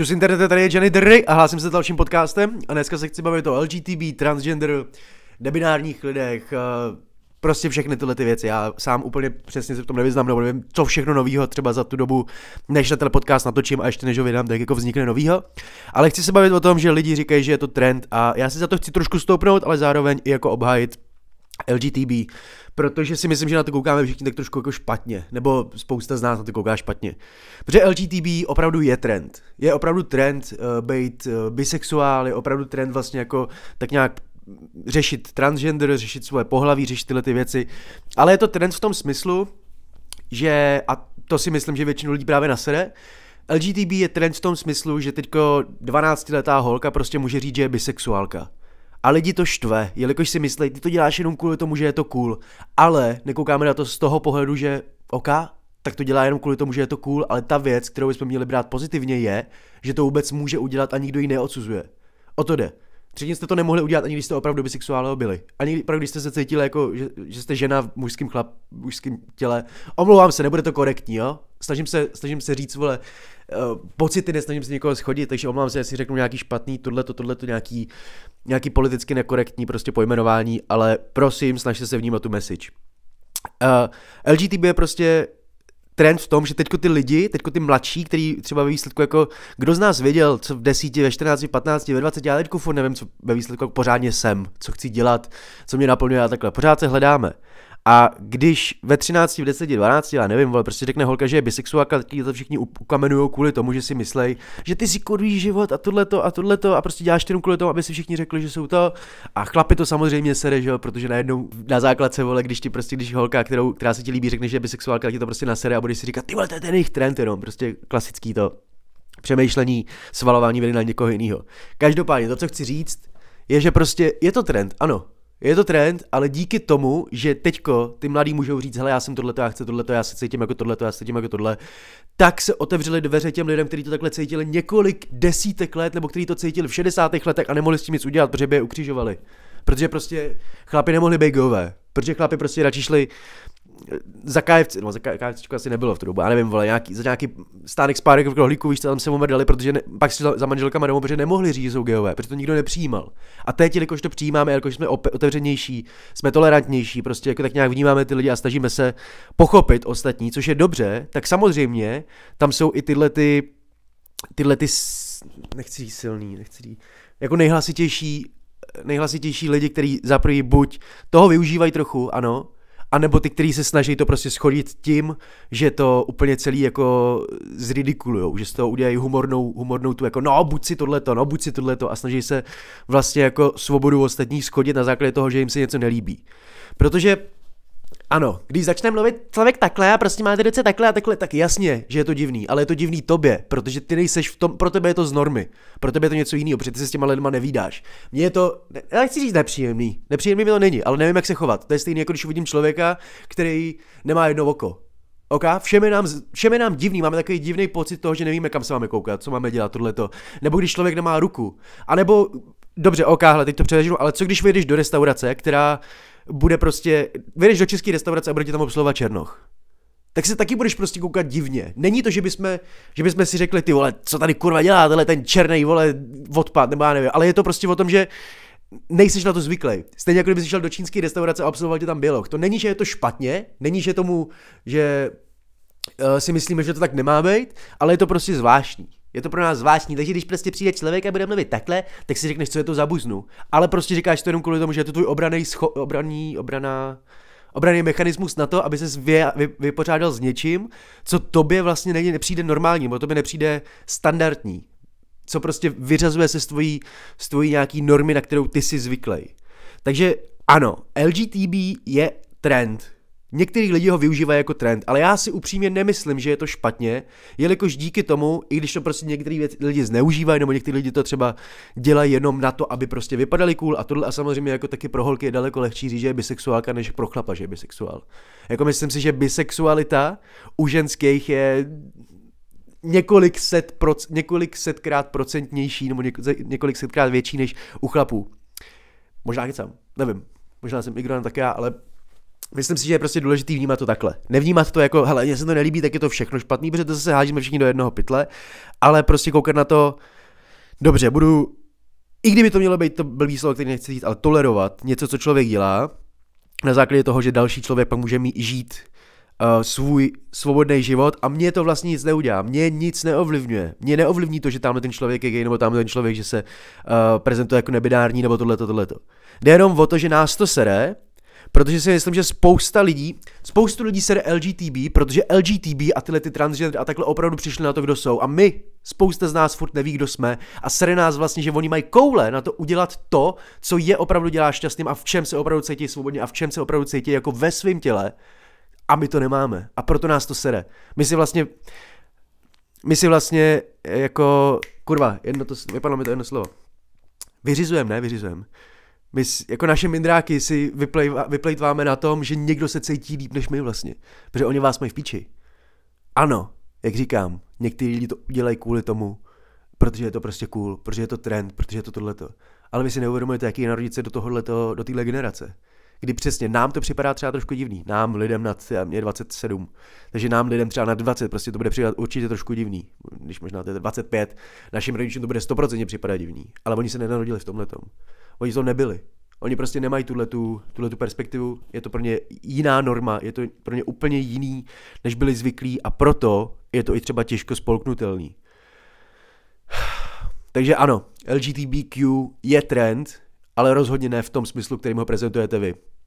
Čus internete, tady je Jenny Dry a hlásím se s dalším podcastem. A dneska se chci bavit o LGTB, transgender, debinárních lidech, eh, prostě všechny tyhle ty věci. Já sám úplně přesně se v tom nevyznám, nebo nevím, co všechno novýho třeba za tu dobu, než na ten podcast natočím a ještě než ho vydám, tak jako vznikne novýho. Ale chci se bavit o tom, že lidi říkají, že je to trend a já si za to chci trošku stoupnout, ale zároveň i jako obhájit LGTB, protože si myslím, že na to koukáme všichni tak trošku jako špatně, nebo spousta z nás na to kouká špatně. Protože LGTB opravdu je trend. Je opravdu trend uh, být uh, bisexuál, je opravdu trend vlastně jako tak nějak řešit transgender, řešit svoje pohlaví, řešit tyhle ty věci. Ale je to trend v tom smyslu, že, a to si myslím, že většinu lidí právě nasere. LGTB je trend v tom smyslu, že teďko 12-letá holka prostě může říct, že je bisexuálka. A lidi to štve, jelikož si myslí, ty to děláš jenom kvůli tomu, že je to cool. Ale nekoukáme na to z toho pohledu, že OK, tak to dělá jenom kvůli tomu, že je to cool, ale ta věc, kterou bychom měli brát pozitivně, je, že to vůbec může udělat a nikdo ji neodsuzuje. O to jde. Předtím jste to nemohli udělat, ani když jste opravdu bisexuálové byli. Ani opravdu, když jste se cítili jako, že, že jste žena v mužském, chlap, mužském těle. Omlouvám se, nebude to korektní, jo? snažím se, snažím se říct, vole, eh, pocity, nesnažím se někoho schodit, takže omlám se, jestli řeknu nějaký špatný, to, tohle to nějaký, nějaký politicky nekorektní prostě pojmenování, ale prosím, snažte se vnímat tu message. Uh, eh, LGTB je prostě trend v tom, že teďko ty lidi, teďko ty mladší, který třeba ve výsledku jako, kdo z nás věděl, co v 10, ve 14, v 15, ve 20, já teďko furt nevím, co ve výsledku jako pořádně jsem, co chci dělat, co mě naplňuje a takhle, pořád se hledáme. A když ve 13, v 10, 12, já nevím, ale prostě řekne holka, že je bisexuálka, tak to všichni ukamenují kvůli tomu, že si myslej, že ty si kodvíš život a tohleto a tohleto a prostě děláš jenom kvůli tomu, aby si všichni řekli, že jsou to. A chlapi to samozřejmě sere, že jo, protože najednou na základce vole, když ti prostě, když holka, kterou, která se ti líbí, řekne, že je bisexuálka, tak ti to prostě nasere a budeš si říkat, ty vole, to je ten jejich trend jenom, prostě klasický to přemýšlení, svalování vedy na někoho jiného. Každopádně to, co chci říct, je, že prostě je to trend, ano, je to trend, ale díky tomu, že teďko ty mladí můžou říct, hele, já jsem tohleto, já chci tohleto, já se cítím jako tohleto, já se cítím jako tohle, tak se otevřely dveře těm lidem, kteří to takhle cítili několik desítek let, nebo kteří to cítili v 60. letech a nemohli s tím nic udělat, protože by je ukřižovali. Protože prostě chlapi nemohli být gové protože chlapi prostě radši šli za KFC, no za KFC asi nebylo v tu dobu, já nevím, vole, nějaký, za nějaký stánek z párek v krohlíku, víš, tam se mu dali, protože ne, pak si za manželkama domů, protože nemohli říct, že jsou geové, protože to nikdo nepřijímal. A teď, jelikož to přijímáme, jelikož jsme otevřenější, jsme tolerantnější, prostě jako tak nějak vnímáme ty lidi a snažíme se pochopit ostatní, což je dobře, tak samozřejmě tam jsou i tyhle ty, tyhle ty, nechci říct silný, nechci říct, jako nejhlasitější nejhlasitější lidi, kteří za prvý buď toho využívají trochu, ano, anebo ty, kteří se snaží to prostě schodit tím, že to úplně celý jako zridikulujou, že z toho udělají humornou, humornou tu jako no buď si tohleto, no buď si tohleto a snaží se vlastně jako svobodu ostatních schodit na základě toho, že jim se něco nelíbí. Protože ano, když začne mluvit člověk takhle a prostě máte ruce takhle a takhle, tak jasně, že je to divný, ale je to divný tobě, protože ty nejseš v tom, pro tebe je to z normy, pro tebe je to něco jiného, protože ty se s těma lidma nevídáš. Mně je to, já chci říct nepříjemný, nepříjemný mi to není, ale nevím, jak se chovat. To je stejné, jako když uvidím člověka, který nemá jedno oko. OK, všem je, nám, všem je nám divný, máme takový divný pocit toho, že nevíme, kam se máme koukat, co máme dělat, tohleto. Nebo když člověk nemá ruku. A nebo dobře, ok, hle, teď to přežiju, ale co když vyjdeš do restaurace, která bude prostě, vyjdeš do české restaurace a bude tě tam obsluhovat Černoch? tak se taky budeš prostě koukat divně. Není to, že bychom, že bychom si řekli, ty vole, co tady kurva dělá, tenhle ten černý vole odpad, nebo já nevím, ale je to prostě o tom, že nejseš na to zvyklý. Stejně jako kdyby šel do čínské restaurace a obsluhoval tě tam běloch. To není, že je to špatně, není, že tomu, že uh, si myslíme, že to tak nemá být, ale je to prostě zvláštní. Je to pro nás zvláštní, takže když prostě přijde člověk a bude mluvit takhle, tak si řekneš, co je to za buznu. Ale prostě říkáš to jenom kvůli tomu, že je to tvůj obraný, scho- obraný, obrana, obraný mechanismus na to, aby se vy, vy, vypořádal s něčím, co tobě vlastně není, nepřijde normální, nebo tobě nepřijde standardní. Co prostě vyřazuje se z tvojí, z tvojí nějaký normy, na kterou ty jsi zvyklý. Takže ano, LGTB je trend, Některý lidi ho využívají jako trend, ale já si upřímně nemyslím, že je to špatně, jelikož díky tomu, i když to prostě některý lidi zneužívají, nebo některý lidi to třeba dělají jenom na to, aby prostě vypadali cool a tohle a samozřejmě jako taky pro holky je daleko lehčí říct, že je bisexuálka, než pro chlapa, že je bisexuál. Jako myslím si, že bisexualita u ženských je několik, set proc, několik setkrát procentnější nebo několik setkrát větší než u chlapů. Možná kecám, nevím, možná jsem ignorant tak já, ale myslím si, že je prostě důležité vnímat to takhle. Nevnímat to jako, hele, mně se to nelíbí, tak je to všechno špatný, protože to se hážíme všichni do jednoho pytle, ale prostě koukat na to, dobře, budu, i kdyby to mělo být to blbý slovo, který nechci říct, ale tolerovat něco, co člověk dělá, na základě toho, že další člověk pak může mít, žít uh, svůj svobodný život a mě to vlastně nic neudělá, mě nic neovlivňuje. Mě neovlivní to, že tamhle ten člověk je gay, nebo tamhle ten člověk, že se uh, prezentuje jako nebinární, nebo tohleto, tohleto. Jde jenom o to, že nás to sere protože si myslím, že spousta lidí, spoustu lidí sere LGTB, protože LGTB a tyhle ty transgender a takhle opravdu přišli na to, kdo jsou. A my, spousta z nás furt neví, kdo jsme a sere nás vlastně, že oni mají koule na to udělat to, co je opravdu dělá šťastným a v čem se opravdu cítí svobodně a v čem se opravdu cítí jako ve svém těle. A my to nemáme. A proto nás to sere. My si vlastně, my si vlastně eh, jako, kurva, jedno to, vypadlo mi to jedno slovo. Vyřizujem, ne? Vyřizujeme. My, jako naše mindráky si vyplejvá, vyplejtváme na tom, že někdo se cítí líp než my vlastně. Protože oni vás mají v píči. Ano, jak říkám, někteří lidi to udělají kvůli tomu, protože je to prostě cool, protože je to trend, protože je to tohleto. Ale vy si neuvědomujete, jaký je narodit se do tohohleto, do téhle generace. Kdy přesně nám to připadá třeba trošku divný. Nám lidem nad, já mě 27, takže nám lidem třeba na 20 prostě to bude připadat určitě trošku divný. Když možná to je 25, našim rodičům to bude 100% připadat divný. Ale oni se nenarodili v tomhletom. Oni to nebyli. Oni prostě nemají tuhle tu perspektivu, je to pro ně jiná norma, je to pro ně úplně jiný, než byli zvyklí a proto je to i třeba těžko spolknutelný. Takže ano, LGTBQ je trend, ale rozhodně ne v tom smyslu, kterým ho prezentujete vy.